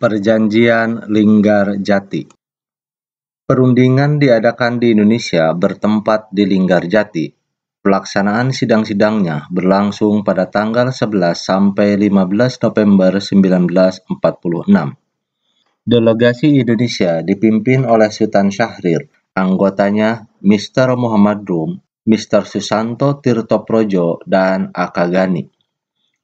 Perjanjian Linggarjati Perundingan diadakan di Indonesia bertempat di Linggarjati. Pelaksanaan sidang-sidangnya berlangsung pada tanggal 11 sampai 15 November 1946. Delegasi Indonesia dipimpin oleh Sultan Syahrir, anggotanya Mr. Muhammad Rum, Mr. Susanto Tirtoprojo, dan Akagani.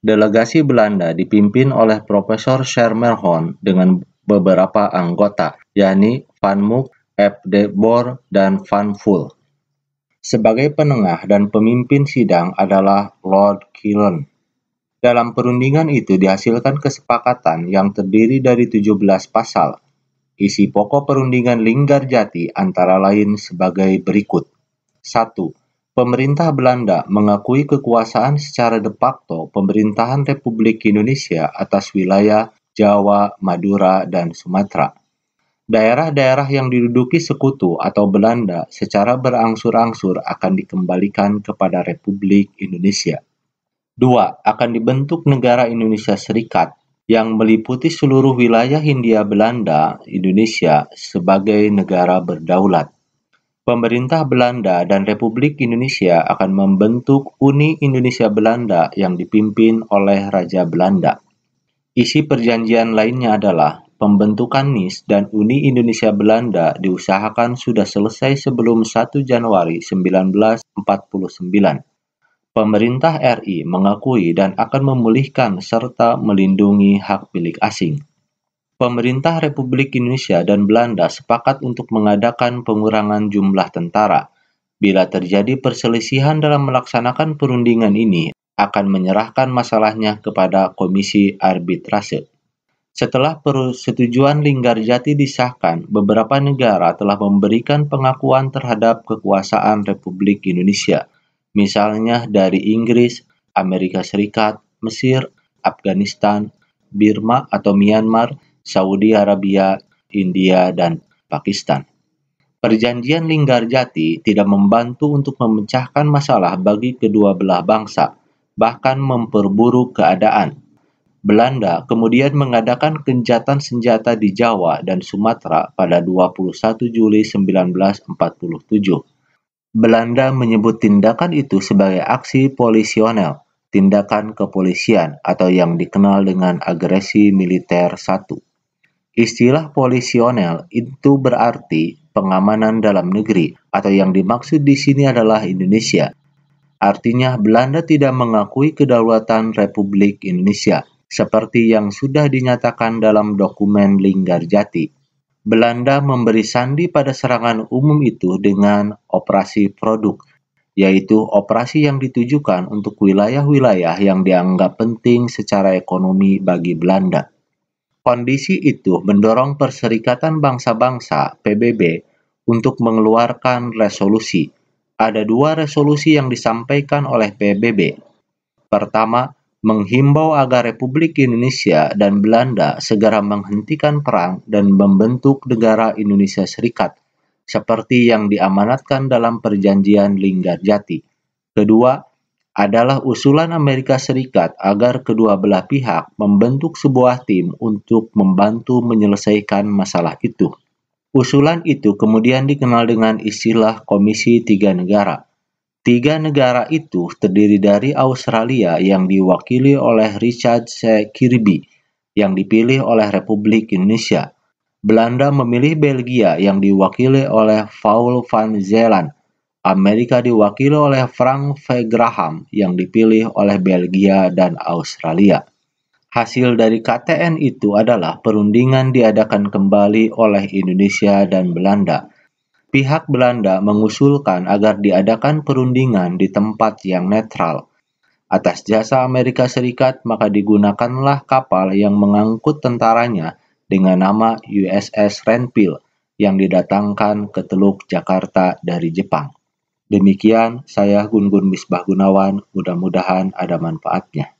Delegasi Belanda dipimpin oleh Profesor Schermerhorn dengan beberapa anggota, yakni Van Mook, F. de Boer, dan Van Full. Sebagai penengah dan pemimpin sidang adalah Lord Kilon. Dalam perundingan itu dihasilkan kesepakatan yang terdiri dari 17 pasal. Isi pokok perundingan Linggarjati antara lain sebagai berikut. 1 Pemerintah Belanda mengakui kekuasaan secara de facto pemerintahan Republik Indonesia atas wilayah Jawa, Madura, dan Sumatera. Daerah-daerah yang diduduki sekutu atau Belanda secara berangsur-angsur akan dikembalikan kepada Republik Indonesia. Dua, akan dibentuk negara Indonesia Serikat yang meliputi seluruh wilayah Hindia Belanda, Indonesia sebagai negara berdaulat pemerintah Belanda dan Republik Indonesia akan membentuk Uni Indonesia Belanda yang dipimpin oleh Raja Belanda. Isi perjanjian lainnya adalah pembentukan NIS dan Uni Indonesia Belanda diusahakan sudah selesai sebelum 1 Januari 1949. Pemerintah RI mengakui dan akan memulihkan serta melindungi hak milik asing pemerintah Republik Indonesia dan Belanda sepakat untuk mengadakan pengurangan jumlah tentara. Bila terjadi perselisihan dalam melaksanakan perundingan ini, akan menyerahkan masalahnya kepada Komisi Arbitrase. Setelah persetujuan Linggarjati disahkan, beberapa negara telah memberikan pengakuan terhadap kekuasaan Republik Indonesia, misalnya dari Inggris, Amerika Serikat, Mesir, Afghanistan, Birma atau Myanmar, Saudi Arabia, India, dan Pakistan. Perjanjian Linggarjati tidak membantu untuk memecahkan masalah bagi kedua belah bangsa, bahkan memperburuk keadaan. Belanda kemudian mengadakan kenjatan senjata di Jawa dan Sumatera pada 21 Juli 1947. Belanda menyebut tindakan itu sebagai aksi polisionel, tindakan kepolisian atau yang dikenal dengan agresi militer satu. Istilah polisionel itu berarti pengamanan dalam negeri atau yang dimaksud di sini adalah Indonesia. Artinya Belanda tidak mengakui kedaulatan Republik Indonesia seperti yang sudah dinyatakan dalam dokumen Linggarjati. Belanda memberi sandi pada serangan umum itu dengan operasi produk, yaitu operasi yang ditujukan untuk wilayah-wilayah yang dianggap penting secara ekonomi bagi Belanda. Kondisi itu mendorong Perserikatan Bangsa-Bangsa (PBB) untuk mengeluarkan resolusi. Ada dua resolusi yang disampaikan oleh PBB. Pertama, menghimbau agar Republik Indonesia dan Belanda segera menghentikan perang dan membentuk negara Indonesia Serikat, seperti yang diamanatkan dalam Perjanjian Linggarjati. Kedua, adalah usulan Amerika Serikat agar kedua belah pihak membentuk sebuah tim untuk membantu menyelesaikan masalah itu. Usulan itu kemudian dikenal dengan istilah Komisi Tiga Negara. Tiga negara itu terdiri dari Australia yang diwakili oleh Richard C. Kirby yang dipilih oleh Republik Indonesia. Belanda memilih Belgia yang diwakili oleh Paul van Zeeland Amerika diwakili oleh Frank V. Graham yang dipilih oleh Belgia dan Australia. Hasil dari KTN itu adalah perundingan diadakan kembali oleh Indonesia dan Belanda. Pihak Belanda mengusulkan agar diadakan perundingan di tempat yang netral. Atas jasa Amerika Serikat, maka digunakanlah kapal yang mengangkut tentaranya dengan nama USS Renville yang didatangkan ke Teluk Jakarta dari Jepang. Demikian saya Gun Gun Misbah Gunawan, mudah-mudahan ada manfaatnya.